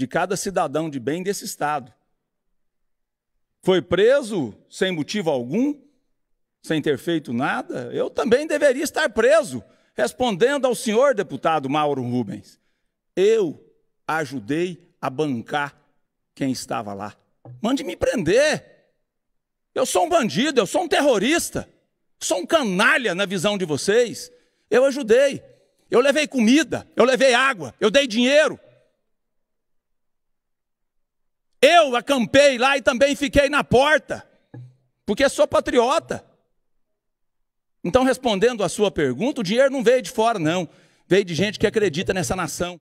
de cada cidadão de bem desse Estado. Foi preso sem motivo algum, sem ter feito nada? Eu também deveria estar preso, respondendo ao senhor deputado Mauro Rubens. Eu ajudei a bancar quem estava lá. Mande me prender. Eu sou um bandido, eu sou um terrorista, sou um canalha na visão de vocês. Eu ajudei, eu levei comida, eu levei água, eu dei dinheiro, eu acampei lá e também fiquei na porta, porque sou patriota. Então, respondendo à sua pergunta, o dinheiro não veio de fora, não. Veio de gente que acredita nessa nação.